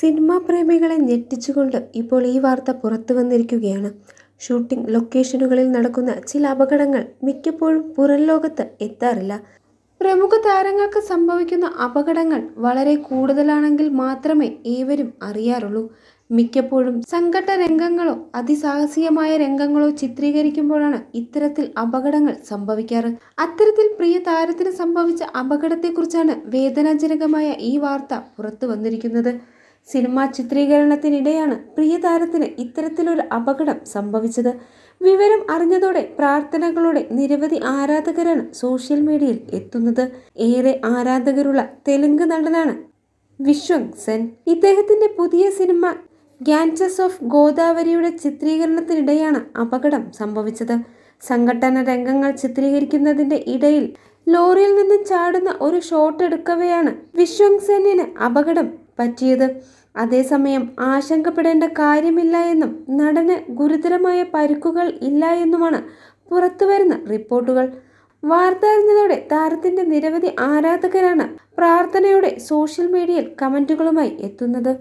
cinema പ്രേമികളെ ഞെട്ടിച്ചുകൊണ്ട് ഇപ്പോൾ ഈ വാർത്ത പുറത്തു വന്നിരിക്കുകയാണ് ഷൂട്ടിംഗ് ലൊക്കേഷനുകളിൽ നടക്കുന്ന ചില അപകടങ്ങൾ മിക്കപ്പോഴും പുറം ലോകത്ത് എത്താറില്ല പ്രമുഖ താരങ്ങൾക്ക് സംഭവിക്കുന്ന അപകടങ്ങൾ വളരെ കൂടുതലാണെങ്കിൽ മാത്രമേ ഏവരും അറിയാറുള്ളൂ മിക്കപ്പോഴും സംഘട്ട രംഗങ്ങളോ അതിസാഹസികമായ രംഗങ്ങളോ ചിത്രീകരിക്കുമ്പോഴാണ് ഇത്തരത്തിൽ അപകടങ്ങൾ സംഭവിക്കാറ് അത്തരത്തിൽ പ്രിയ താരത്തിന് സംഭവിച്ച അപകടത്തെക്കുറിച്ചാണ് വേദനാജനകമായ ഈ വാർത്ത പുറത്തു വന്നിരിക്കുന്നത് സിനിമാ ചിത്രീകരണത്തിനിടെയാണ് പ്രിയതാരത്തിന് ഇത്തരത്തിലൊരു അപകടം സംഭവിച്ചത് വിവരം അറിഞ്ഞതോടെ പ്രാർത്ഥനകളോടെ നിരവധി ആരാധകരാണ് സോഷ്യൽ മീഡിയയിൽ എത്തുന്നത് ഏറെ ആരാധകരുള്ള തെലുങ്ക് നടനാണ് വിശ്വങ് സെൻ ഇദ്ദേഹത്തിന്റെ പുതിയ സിനിമ ഗ്യാൻസസ് ഓഫ് ഗോദാവരിയുടെ ചിത്രീകരണത്തിനിടെയാണ് അപകടം സംഭവിച്ചത് സംഘടന രംഗങ്ങൾ ചിത്രീകരിക്കുന്നതിൻ്റെ ഇടയിൽ ലോറിയിൽ നിന്ന് ചാടുന്ന ഒരു ഷോട്ട് എടുക്കവെയാണ് വിശ്വങ് സെന്നിന് അപകടം പറ്റിയത് അതേസമയം ആശങ്കപ്പെടേണ്ട കാര്യമില്ല എന്നും നടന് ഗുരുതരമായ പരുക്കുകൾ ഇല്ല എന്നുമാണ് പുറത്തുവരുന്ന റിപ്പോർട്ടുകൾ വാർത്ത അറിഞ്ഞതോടെ താരത്തിന്റെ നിരവധി ആരാധകരാണ് പ്രാർത്ഥനയോടെ സോഷ്യൽ മീഡിയയിൽ കമന്റുകളുമായി എത്തുന്നത്